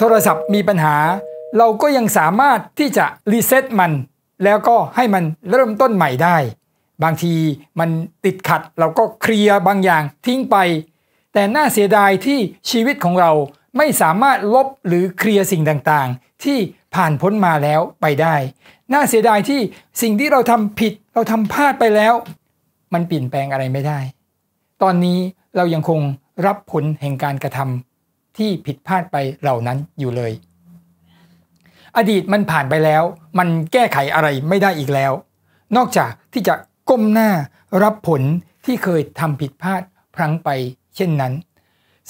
โทรศัพท์มีปัญหาเราก็ยังสามารถที่จะรีเซ็ตมัน แล้วก็ให้มันเริ่มต้นใหม่ได้ บางทีมันติดขัดเราก็เคลียร์บางอย่างทิ้งไป แต่น่าเสียดายที่ชีวิตของเราไม่สามารถลบหรือเคลียร์สิ่งต่างๆ ที่ผ่านพ้นมาแล้วไปได้น่าเสียดายที่สิ่งที่เราทำผิด เราทำพลาดไปแล้ว มันเปลี่ยนแปลงอะไรไม่ได้ ตอนนี้เรายังคงรับผลแห่งการกระทำที่ผิดพลาดไปเหล่านั้นอยู่เลย อดีตมันผ่านไปแล้ว มันแก้ไขอะไรไม่ได้อีกแล้ว นอกจากที่จะก้มหน้ารับผลที่เคยทำผิดพลาดพลั้งไปเช่นนั้น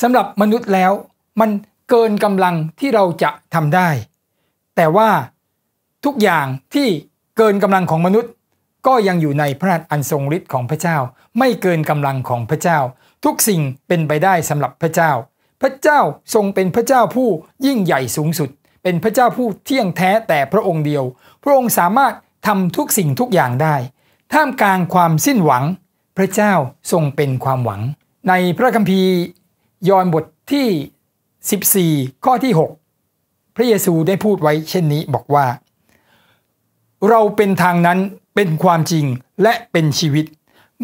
สำหรับมนุษย์แล้วมันเกินกำลังที่เราจะทำได้ แต่ว่าทุกอย่างที่เกินกำลังของมนุษย์ ก็ยังอยู่ในพระราชอันทรงฤทธิ์ของพระเจ้า ไม่เกินกำลังของพระเจ้า ทุกสิ่งเป็นไปได้สำหรับพระเจ้าพระเจ้าทรงเป็นพระเจ้าผู้ยิ่งใหญ่สูงสุด เป็นพระเจ้าผู้เที่ยงแท้แต่พระองค์เดียว พระองค์สามารถทำทุกสิ่งทุกอย่างได้ ท่ามกลางความสิ้นหวัง พระเจ้าทรงเป็นความหวัง ในพระคัมภีร์ ยอห์นบทที่14 ข้อที่ 6 พระเยซูได้พูดไว้เช่นนี้บอกว่า เราเป็นทางนั้นเป็นความจริงและเป็นชีวิต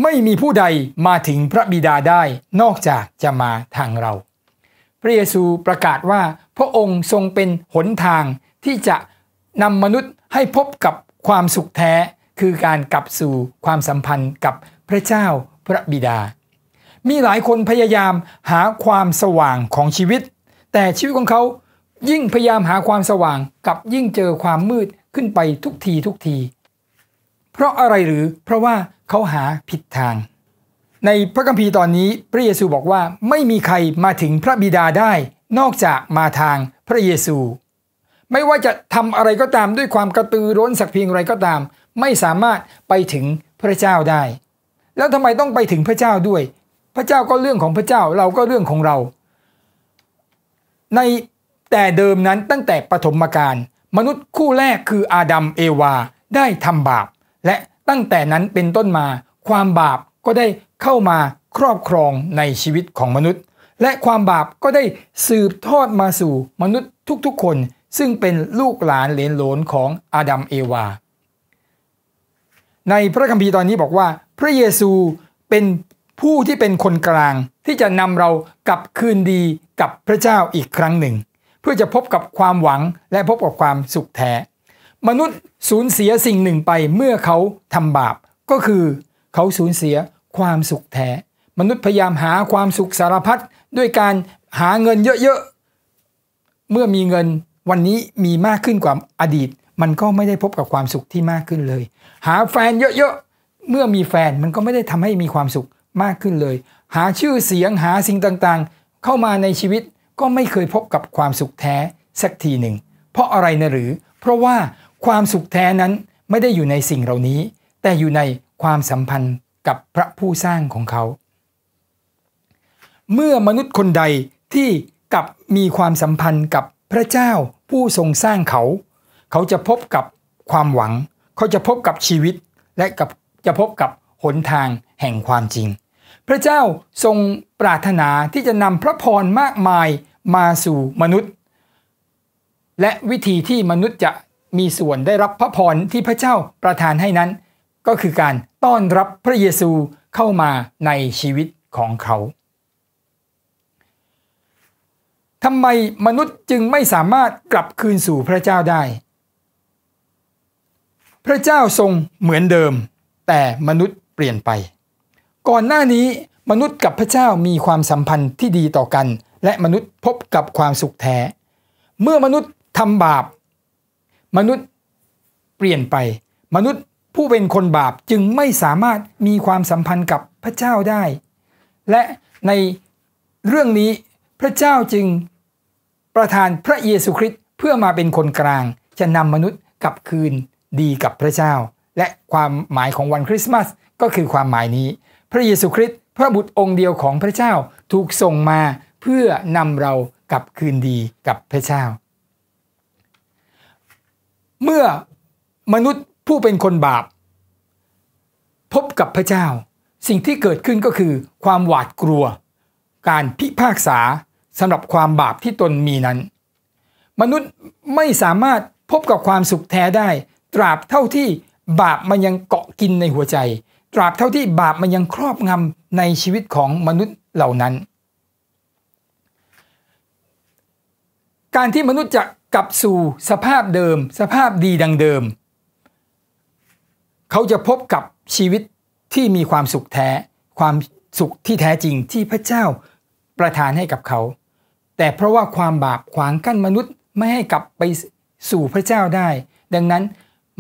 ไม่มีผู้ใดมาถึงพระบิดาได้นอกจากจะมาทางเราระเยซูประกาศว่าพระองค์ทรงเป็นหนทางที่จะนำมนุษย์ให้พบกับความสุขแท้ คือการกลับสู่ความสัมพันธ์กับพระเจ้าพระบิดา มีหลายคนพยายามหาความสว่างของชีวิต แต่ชีวิตของเขายิ่งพยายามหาความสว่างกับยิ่งเจอความมืดขึ้นไปทุกทีทุกที เพราะอะไรหรือเพราะว่าเขาหาผิดทางในพระคัมภีร์ตอนนี้ พระเยซูบอกว่าไม่มีใครมาถึงพระบิดาได้นอกจากมาทางพระเยซู ไม่ว่าจะทำอะไรก็ตามด้วยความกระตือร้นสักเพียงไรก็ตาม ไม่สามารถไปถึงพระเจ้าได้ แล้วทำไมต้องไปถึงพระเจ้าด้วย พระเจ้าก็เรื่องของพระเจ้าเราก็เรื่องของเรา ในแต่เดิมนั้นตั้งแต่ปฐมกาลมนุษย์คู่แรกคืออาดัมเอวา ได้ทำบาป และตั้งแต่นั้นเป็นต้นมาความบาปก็ได้เข้ามาครอบครองในชีวิตของมนุษย์ และความบาปก็ได้สืบทอดมาสู่มนุษย์ทุกๆคน ซึ่งเป็นลูกหลานเลนหลนของอาดัมเอวา ในพระคัมภีร์ตอนนี้บอกว่า พระเยซูเป็นผู้ที่เป็นคนกลางที่จะนำเรากลับคืนดีกับพระเจ้าอีกครั้งหนึ่ง เพื่อจะพบกับความหวังและพบกับความสุขแท้มนุษย์สูญเสียสิ่งหนึ่งไปเมื่อเขาทำบาปก็คือเขาสูญเสียความสุขแท้ มนุษย์พยายามหาความสุขสารพัดด้วยการหาเงินเยอะๆ เมื่อมีเงินวันนี้มีมากขึ้นกว่าอดีต มันก็ไม่ได้พบกับความสุขที่มากขึ้นเลย หาแฟนเยอะๆ เมื่อมีแฟนมันก็ไม่ได้ทำให้มีความสุขมากขึ้นเลย หาชื่อเสียงหาสิ่งต่างๆ เข้ามาในชีวิตก็ไม่เคยพบกับความสุขแท้สักทีหนึ่ง เพราะอะไรนะหรือ เพราะว่าความสุขแท้นั้นไม่ได้อยู่ในสิ่งเหล่านี้ แต่อยู่ในความสัมพันธ์กับพระผู้สร้างของเขา เมื่อมนุษย์คนใดที่กับมีความสัมพันธ์กับพระเจ้าผู้ทรงสร้างเขา เขาจะพบกับความหวัง เขาจะพบกับชีวิตและกับจะพบกับหนทางแห่งความจริง พระเจ้าทรงปรารถนาที่จะนำพระพรมากมายมาสู่มนุษย์ และวิธีที่มนุษย์จะมีส่วนได้รับพระพรที่พระเจ้าประทานให้นั้นก็คือการต้อนรับพระเยซูเข้ามาในชีวิตของเขา ทำไมมนุษย์จึงไม่สามารถกลับคืนสู่พระเจ้าได้ พระเจ้าทรงเหมือนเดิม แต่มนุษย์เปลี่ยนไป ก่อนหน้านี้มนุษย์กับพระเจ้ามีความสัมพันธ์ที่ดีต่อกัน และมนุษย์พบกับความสุขแท้ เมื่อมนุษย์ทำบาป มนุษย์เปลี่ยนไปมนุษย์ผู้เป็นคนบาปจึงไม่สามารถมีความสัมพันธ์กับพระเจ้าได้ และในเรื่องนี้พระเจ้าจึงประทานพระเยซูคริสต์เพื่อมาเป็นคนกลางจะนำมนุษย์กลับคืนดีกับพระเจ้า และความหมายของวันคริสต์มาสก็คือความหมายนี้ พระเยซูคริสต์พระบุตรองค์เดียวของพระเจ้าถูกส่งมาเพื่อนำเรากลับคืนดีกับพระเจ้า เมื่อมนุษย์ผู้เป็นคนบาป พบกับพระเจ้าสิ่งที่เกิดขึ้นก็คือ ความหวาดกลัว การพิพากษาสำหรับความบาปที่ตนมีนั้น มนุษย์ไม่สามารถพบกับความสุขแท้ได้ตราบเท่าที่บาปมันยังเกาะกินในหัวใจ ตราบเท่าที่บาปมันยังครอบงำในชีวิตของมนุษย์เหล่านั้น การที่มนุษย์จะกลับสู่สภาพเดิม สภาพดีดังเดิมเขาจะพบกับชีวิตที่มีความสุขแท้ ความสุขที่แท้จริงที่พระเจ้าประทานให้กับเขา แต่เพราะว่าความบาปขวางกั้นมนุษย์ไม่ให้กลับไปสู่พระเจ้าได้ ดังนั้น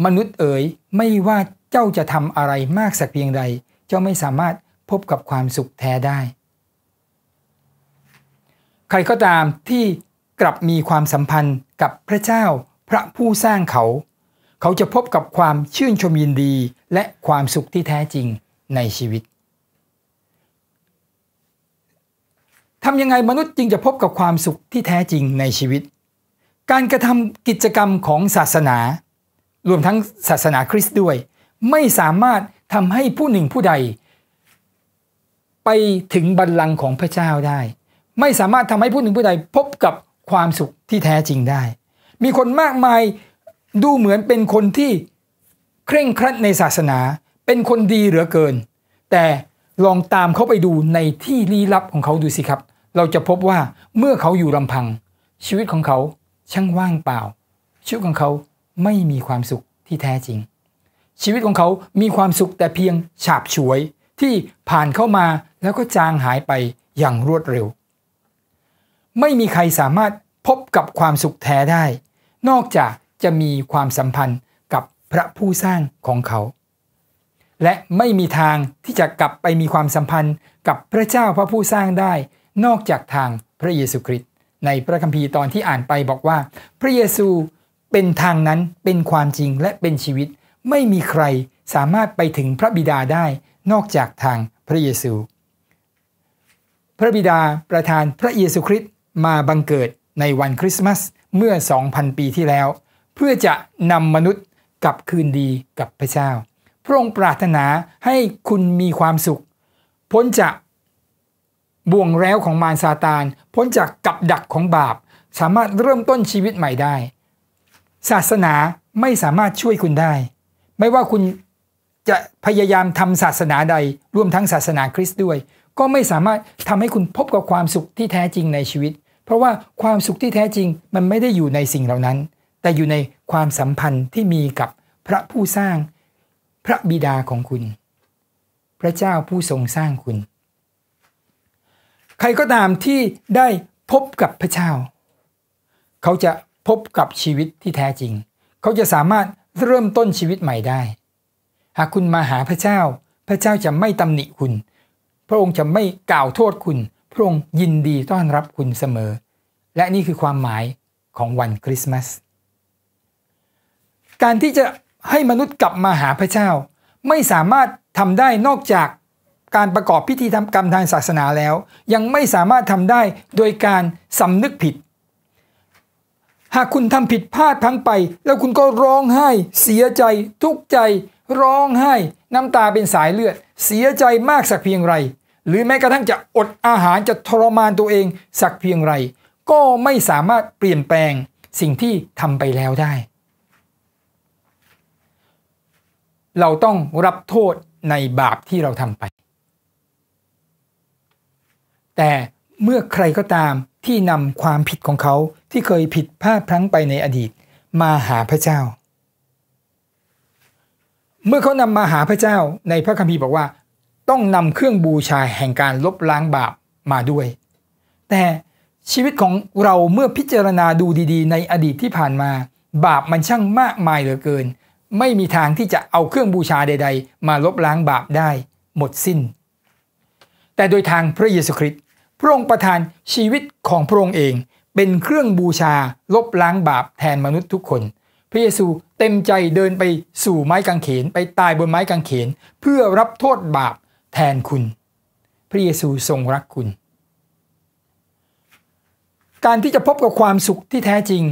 มนุษย์เอ๋ยไม่ว่าเจ้าจะทำอะไรมากสักเพียงใด เจ้าไม่สามารถพบกับความสุขแท้ได้ ใครก็ตามที่กลับมีความสัมพันธ์กับพระเจ้าพระผู้สร้างเขาเขาจะพบกับความชื่นชมยินดีและความสุขที่แท้จริงในชีวิต ทำยังไงมนุษย์จึงจะพบกับความสุขที่แท้จริงในชีวิต การกระทำกิจกรรมของศาสนา รวมทั้งศาสนาคริสต์ด้วย ไม่สามารถทำให้ผู้หนึ่งผู้ใด ไปถึงบัลลังก์ของพระเจ้าได้ ไม่สามารถทำให้ผู้หนึ่งผู้ใดพบกับความสุขที่แท้จริงได้ มีคนมากมายดูเหมือนเป็นคนที่เคร่งครัดในศาสนาเป็นคนดีเหลือเกิน แต่ลองตามเขาไปดูในที่ลี้ลับของเขาดูสิครับ เราจะพบว่าเมื่อเขาอยู่ลำพัง ชีวิตของเขาช่างว่างเปล่าชีวิตของเขาไม่มีความสุขที่แท้จริง ชีวิตของเขามีความสุขแต่เพียงฉาบฉวยที่ผ่านเข้ามาแล้วก็จางหายไปอย่างรวดเร็ว ไม่มีใครสามารถพบกับความสุขแท้ได้ นอกจากจะมีความสัมพันธ์กับพระผู้สร้างของเขา และไม่มีทางที่จะกลับไปมีความสัมพันธ์กับพระเจ้าพระผู้สร้างได้ นอกจากทางพระเยซูคริสต์ในพระคัมภีร์ตอนที่อ่านไปบอกว่า พระเยซูเป็นทางนั้นเป็นความจริงและเป็นชีวิต ไม่มีใครสามารถไปถึงพระบิดาได้นอกจากทางพระเยซู พระบิดาประทานพระเยซูคริสต์มาบังเกิดในวันคริสต์มาสเมื่อ 2,000 ปีที่แล้วเพื่อจะนำมนุษย์กลับคืนดีกับพระเจ้า พระองค์ปรารถนาให้คุณมีความสุข พ้นจากบ่วงแล้วของมารซาตาน พ้นจากกับดักของบาป สามารถเริ่มต้นชีวิตใหม่ได้ ศาสนาไม่สามารถช่วยคุณได้ ไม่ว่าคุณจะพยายามทำศาสนาใด รวมทั้งศาสนาคริสต์ด้วย ก็ไม่สามารถทำให้คุณพบกับความสุขที่แท้จริงในชีวิต เพราะว่าความสุขที่แท้จริงมันไม่ได้อยู่ในสิ่งเหล่านั้นแต่อยู่ในความสัมพันธ์ที่มีกับพระผู้สร้างพระบิดาของคุณ พระเจ้าผู้ทรงสร้างคุณ ใครก็ตามที่ได้พบกับพระเจ้า เขาจะพบกับชีวิตที่แท้จริง เขาจะสามารถเริ่มต้นชีวิตใหม่ได้ หากคุณมาหาพระเจ้า พระเจ้าจะไม่ตำหนิคุณ พระองค์จะไม่กล่าวโทษคุณ พระองค์ยินดีต้อนรับคุณเสมอ และนี่คือความหมายของวันคริสต์มาสการที่จะให้มนุษย์กลับมาหาพระเจ้า ไม่สามารถทำได้นอกจากการประกอบพิธีทำกรรมทางศาสนาแล้ว ยังไม่สามารถทำได้โดยการสำนึกผิด หากคุณทำผิดพลาดพังไป แล้วคุณก็ร้องไห้เสียใจทุกใจ ร้องไห้น้ำตาเป็นสายเลือด เสียใจมากสักเพียงไร หรือแม้กระทั่งจะอดอาหารจะทรมานตัวเองสักเพียงไรก็ไม่สามารถเปลี่ยนแปลงสิ่งที่ทำไปแล้วได้เราต้องรับโทษในบาปที่เราทำไป แต่เมื่อใครก็ตามที่นำความผิดของเขาที่เคยผิดพลาดพลั้งไปในอดีตมาหาพระเจ้า เมื่อเขานำมาหาพระเจ้าในพระคัมภีร์บอกว่าต้องนำเครื่องบูชาแห่งการลบล้างบาปมาด้วย แต่ชีวิตของเราเมื่อพิจารณาดูดีๆในอดีตที่ผ่านมา บาปมันช่างมากมายเหลือเกินไม่มีทางที่จะเอาเครื่องบูชาใดๆ มาลบล้างบาปได้ หมดสิ้น แต่โดยทางพระเยซูคริสต์พระองค์ประทานชีวิตของพระองค์เอง เป็นเครื่องบูชาลบล้างบาปแทนมนุษย์ทุกคน พระเยซูเต็มใจเดินไปสู่ไม้กางเขนไปตายบนไม้กางเขนเพื่อรับโทษบาปแทนคุณ พระเยซูทรงรักคุณ การที่จะพบกับความสุขที่แท้จริง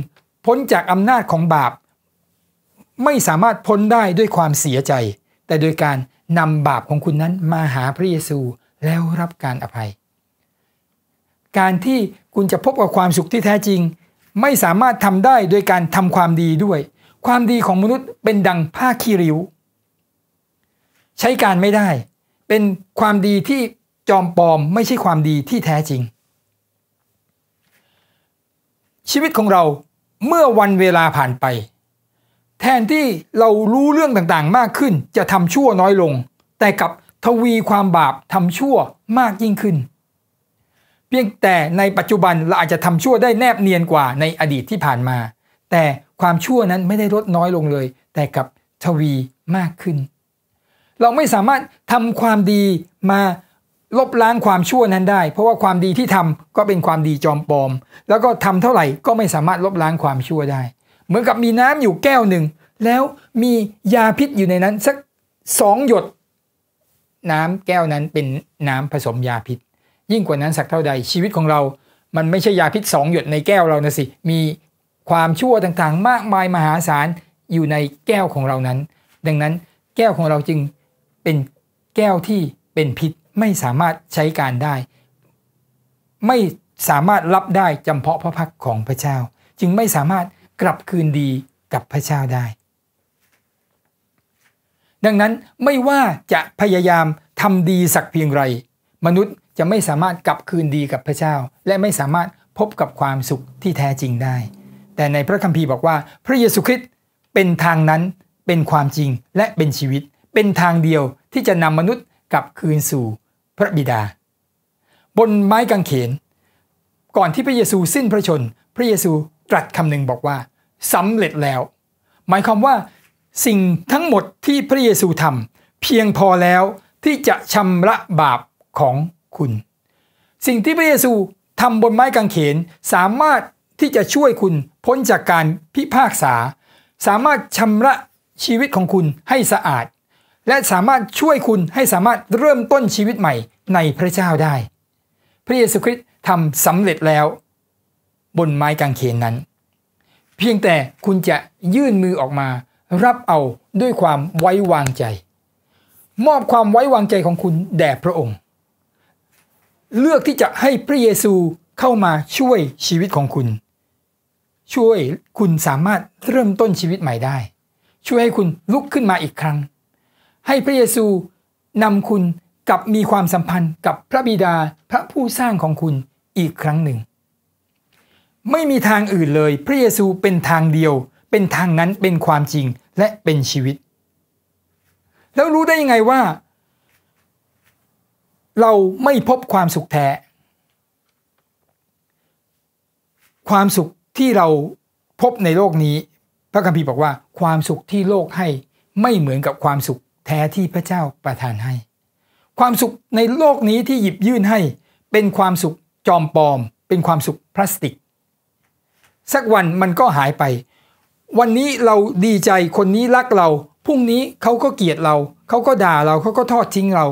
พ้นจากอำนาจของบาปไม่สามารถพ้นได้ด้วยความเสียใจ แต่โดยการนำบาปของคุณนั้นมาหาพระเยซูแล้วรับการอภัย การที่คุณจะพบกับความสุขที่แท้จริง ไม่สามารถทำได้โดยการทำความดีด้วย ความดีของมนุษย์เป็นดังผ้าขี้ริว้ว ใช้การไม่ได้เป็นความดีที่จอมปลอมไม่ใช่ความดีที่แท้จริง ชีวิตของเราเมื่อวันเวลาผ่านไปแทนที่เรารู้เรื่องต่างๆ มากขึ้นจะทำชั่วน้อยลง แต่กับทวีความบาปทำชั่วมากยิ่งขึ้น เพียงแต่ในปัจจุบันเราอาจจะทำชั่วได้แนบเนียนกว่าในอดีตที่ผ่านมา แต่ความชั่วนั้นไม่ได้ลดน้อยลงเลย แต่กับทวีมากขึ้น เราไม่สามารถทำความดีมาลบล้างความชั่วนั้นได้ เพราะว่าความดีที่ทำก็เป็นความดีจอมปลอม แล้วก็ทำเท่าไหร่ก็ไม่สามารถลบล้างความชั่วได้เหมือนกับมีน้ำอยู่แก้วหนึ่ง แล้วมียาพิษอยู่ในนั้นสักสองหยด น้ำแก้วนั้นเป็นน้ำผสมยาพิษ ยิ่งกว่านั้นสักเท่าใดชีวิตของเรา มันไม่ใช่ยาพิษสองหยดในแก้วเรานะสิมีความชั่วต่างๆ มากมายมหาศาลอยู่ในแก้วของเรานั้น ดังนั้นแก้วของเราจึงเป็นแก้วที่เป็นพิษไม่สามารถใช้การได้ ไม่สามารถรับได้จำเพาะพระพักของพระเจ้า จึงไม่สามารถกลับคืนดีกับพระเจ้าได้ ดังนั้นไม่ว่าจะพยายามทำดีสักเพียงไร มนุษย์จะไม่สามารถกลับคืนดีกับพระเจ้า และไม่สามารถพบกับความสุขที่แท้จริงได้ แต่ในพระคัมภีร์บอกว่า พระเยซูคริสต์เป็นทางนั้นเป็นความจริงและเป็นชีวิตเป็นทางเดียวที่จะนำมนุษย์กลับคืนสู่พระบิดา บนไม้กางเขน ก่อนที่พระเยซูสิ้นพระชนพระเยซูตรัสคำหนึ่งบอกว่าสำเร็จแล้ว หมายความว่า สิ่งทั้งหมดที่พระเยซูทำเพียงพอแล้วที่จะชำระบาปของคุณ สิ่งที่พระเยซูทำบนไม้กางเขนสามารถที่จะช่วยคุณพ้นจากการพิพากษา สามารถชำระชีวิตของคุณให้สะอาด และสามารถช่วยคุณให้สามารถเริ่มต้นชีวิตใหม่ในพระเจ้าได้ พระเยซูคริสต์ทำสำเร็จแล้วบนไม้กางเขนนั้น เพียงแต่คุณจะยื่นมือออกมารับเอาด้วยความไว้วางใจ มอบความไว้วางใจของคุณแด่พระองค์ เลือกที่จะให้พระเยซูเข้ามาช่วยชีวิตของคุณ ช่วยคุณสามารถเริ่มต้นชีวิตใหม่ได้ ช่วยให้คุณลุกขึ้นมาอีกครั้ง ให้พระเยซูนำคุณกลับมีความสัมพันธ์กับพระบิดาพระผู้สร้างของคุณอีกครั้งหนึ่งไม่มีทางอื่นเลย พระเยซูเป็นทางเดียว เป็นทางนั้นเป็นความจริงและเป็นชีวิต แล้วรู้ได้ยังไงว่า เราไม่พบความสุขแท้ ความสุขที่เราพบในโลกนี้ พระคัมภีร์บอกว่าความสุขที่โลกให้ไม่เหมือนกับความสุขแท้ที่พระเจ้าประทานให้ ความสุขในโลกนี้ที่หยิบยื่นให้เป็นความสุขจอมปลอม เป็นความสุขพลาสติกสักวันมันก็หายไป วันนี้เราดีใจคนนี้รักเรา พรุ่งนี้เขาก็เกลียดเรา เขาก็ด่าเราเขาก็ทอดทิ้งเรา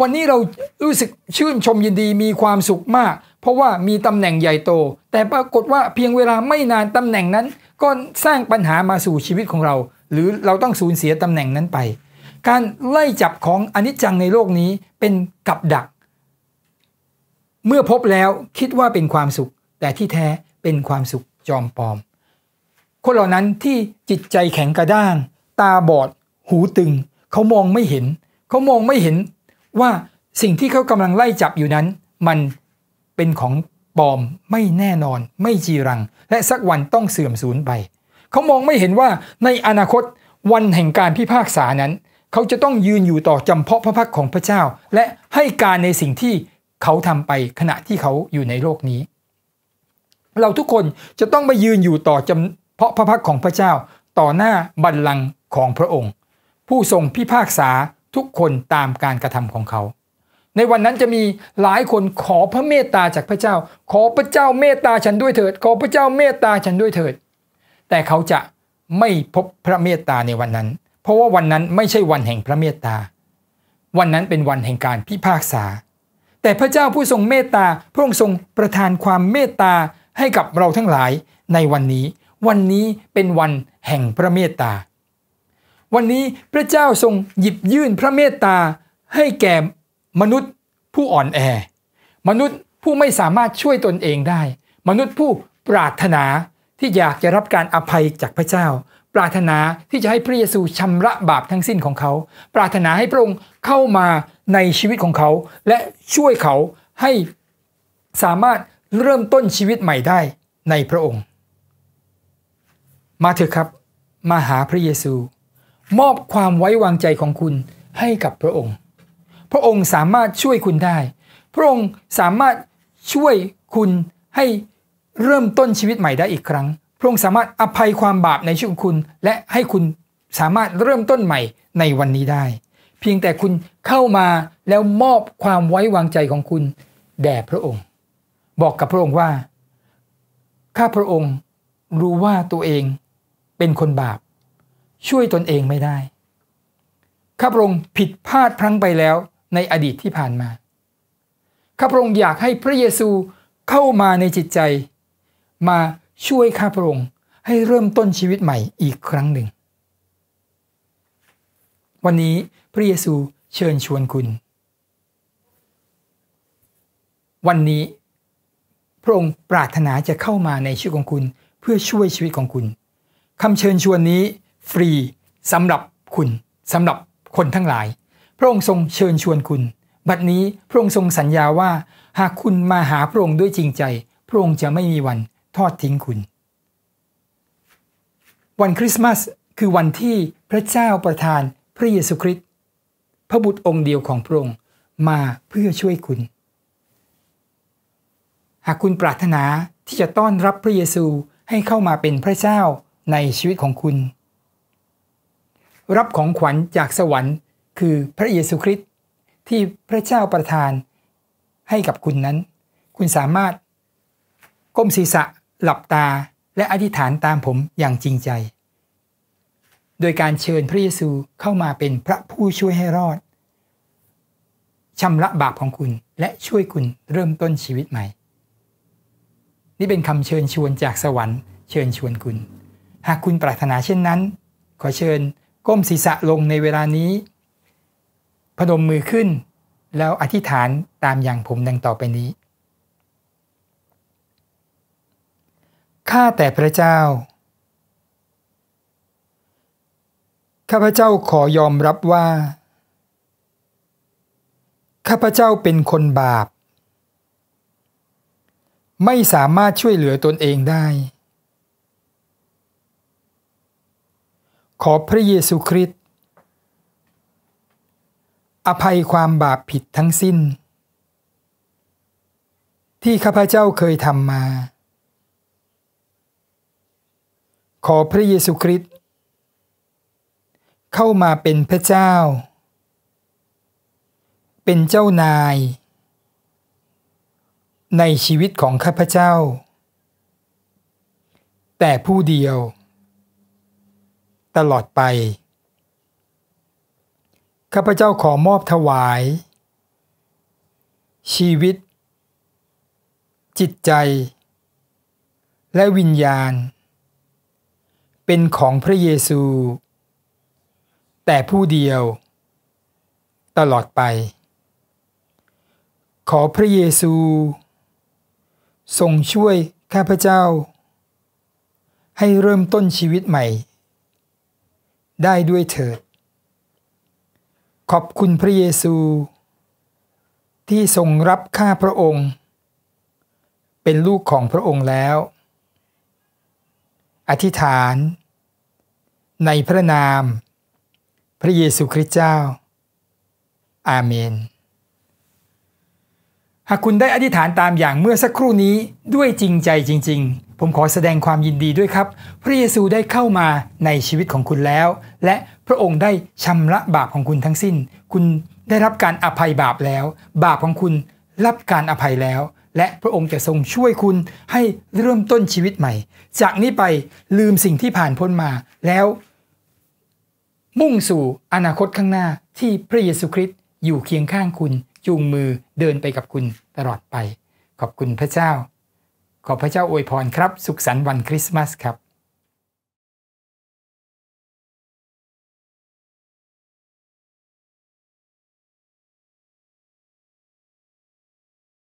วันนี้เรารู้สึกชื่นชมยินดีมีความสุขมาก เพราะว่ามีตำแหน่งใหญ่โต แต่ปรากฏว่าเพียงเวลาไม่นานตำแหน่งนั้น ก็สร้างปัญหามาสู่ชีวิตของเรา หรือเราต้องสูญเสียตำแหน่งนั้นไป การไล่จับของอนิจจังในโลกนี้เป็นกับดัก เมื่อพบแล้วคิดว่าเป็นความสุข แต่ที่แท้เป็นความสุขจอมปลอม คนเหล่านั้นที่จิตใจแข็งกระด้าง ตาบอดหูตึง เขามองไม่เห็น เขามองไม่เห็นว่าสิ่งที่เขากำลังไล่จับอยู่นั้น มันเป็นของปลอมไม่แน่นอน ไม่จีรัง และสักวันต้องเสื่อมสูญไปเขามองไม่เห็นว่าในอนาคตวันแห่งการพิพากษานั้นเขาจะต้องยืนอยู่ต่อจำเพาะพระพักของพระเจ้า และให้การในสิ่งที่เขาทำไปขณะที่เขาอยู่ในโลกนี้เราทุกคนจะต้องมายืนอยู่ต่อจำเพาะพระพักของพระเจ้าต่อหน้าบัลลังก์ของพระองค์ ผู้ทรงพิพากษาทุกคนตามการกระทำของเขา ในวันนั้นจะมีหลายคนขอพระเมตตาจากพระเจ้า ขอพระเจ้าเมตตาฉันด้วยเถิด ขอพระเจ้าเมตตาฉันด้วยเถิด แต่เขาจะไม่พบพระเมตตาในวันนั้น เพราะว่าวันนั้นไม่ใช่วันแห่งพระเมตตาวันนั้นเป็นวันแห่งการพิพากษา แต่พระเจ้าผู้ทรงเมตตาพระองค์ทรงประทานความเมตตาให้กับเราทั้งหลายในวันนี้ วันนี้เป็นวันแห่งพระเมตตา วันนี้พระเจ้าทรงหยิบยื่นพระเมตตา ให้แก่มนุษย์ผู้อ่อนแอ มนุษย์ผู้ไม่สามารถช่วยตนเองได้ มนุษย์ผู้ปรารถนาที่อยากจะรับการอภัยจากพระเจ้า ปรารถนาที่จะให้พระเยซูชำระบาปทั้งสิ้นของเขา ปรารถนาให้พระองค์เข้ามาในชีวิตของเขา และช่วยเขาให้สามารถเริ่มต้นชีวิตใหม่ได้ในพระองค์ มาเถอะครับ มาหาพระเยซู มอบความไว้วางใจของคุณให้กับพระองค์ พระองค์สามารถช่วยคุณได้ พระองค์สามารถช่วยคุณให้เริ่มต้นชีวิตใหม่ได้อีกครั้ง พระองค์สามารถอภัยความบาปในชีวิตคุณและให้คุณสามารถเริ่มต้นใหม่ในวันนี้ได้ เพียงแต่คุณเข้ามาแล้วมอบความไว้วางใจของคุณแด่พระองค์บอกกับพระองค์ว่า ข้าพระองค์รู้ว่าตัวเองเป็นคนบาปช่วยตนเองไม่ได้ ข้าพระองค์ผิดพลาดพลั้งไปแล้วในอดีตที่ผ่านมาข้าพระองค์อยากให้พระเยซูเข้ามาในจิตใจ มาช่วยข้าพระองค์ให้เริ่มต้นชีวิตใหม่อีกครั้งหนึ่งวันนี้พระเยซูเชิญชวนคุณ วันนี้พระองค์ปรารถนาจะเข้ามาในชีวิตของคุณ เพื่อช่วยชีวิตของคุณคำเชิญชวนนี้ ฟรีสำหรับคุณสำหรับคนทั้งหลาย พระองค์ทรงเชิญชวนคุณ บัดนี้พระองค์ทรงสัญญาว่าหากคุณมาหาพระองค์ด้วยจริงใจ พระองค์จะไม่มีวันทอดทิ้งคุณ วันคริสต์มาสคือวันที่พระเจ้าประทานพระเยซูคริสต์พระบุตรองค์เดียวของพระองค์มาเพื่อช่วยคุณหากคุณปรารถนาที่จะต้อนรับพระเยซูให้เข้ามาเป็นพระเจ้าในชีวิตของคุณ รับของขวัญจากสวรรค์ คือพระเยซูคริสต์ที่พระเจ้าประทานให้กับคุณนั้น คุณสามารถก้มศีรษะหลับตา และอธิษฐานตามผมอย่างจริงใจ โดยการเชิญพระเยซูเข้ามาเป็นพระผู้ช่วยให้รอดชำระบาปของคุณและช่วยคุณเริ่มต้นชีวิตใหม่นี่เป็นคำเชิญชวนจากสวรรค์เชิญชวนคุณ หากคุณปรารถนาเช่นนั้น ขอเชิญก้มศีรษะลงในเวลานี้ พนมมือขึ้น แล้วอธิษฐานตามอย่างผมดังต่อไปนี้ ข้าแต่พระเจ้า ข้าพระเจ้าขอยอมรับว่า ข้าพระเจ้าเป็นคนบาปไม่สามารถช่วยเหลือตนเองได้ ขอพระเยซูคริสต์อภัยความบาปผิดทั้งสิ้น ที่ข้าพเจ้าเคยทำมา ขอพระเยซูคริสต์เข้ามาเป็นพระเจ้า เป็นเจ้านายในชีวิตของข้าพเจ้า แต่ผู้เดียว ตลอดไป ข้าพเจ้าขอมอบถวาย ชีวิต จิตใจ และวิญญาณ เป็นของพระเยซู แต่ผู้เดียว ตลอดไป ขอพระเยซูทรงช่วยข้าพเจ้า ให้เริ่มต้นชีวิตใหม่ได้ด้วยเถิด ขอบคุณพระเยซู ที่ทรงรับข้าพระองค์ เป็นลูกของพระองค์แล้ว อธิษฐาน ในพระนาม พระเยซูคริสต์เจ้า อาเมนหากคุณได้อธิษฐานตามอย่างเมื่อสักครู่นี้ด้วยจริงใจจริงๆ ผมขอแสดงความยินดีด้วยครับ พระเยซูได้เข้ามาในชีวิตของคุณแล้ว และพระองค์ได้ชำระบาปของคุณทั้งสิ้น คุณได้รับการอภัยบาปแล้ว บาปของคุณรับการอภัยแล้ว และพระองค์จะทรงช่วยคุณให้เริ่มต้นชีวิตใหม่ จากนี้ไปลืมสิ่งที่ผ่านพ้นมาแล้ว มุ่งสู่อนาคตข้างหน้าที่พระเยซูคริสต์อยู่เคียงข้างคุณจูงมือเดินไปกับคุณตลอดไป ขอบคุณพระเจ้า ขอพระเจ้าอวยพรครับ สุขสันต์วันคริสต์มาสครับ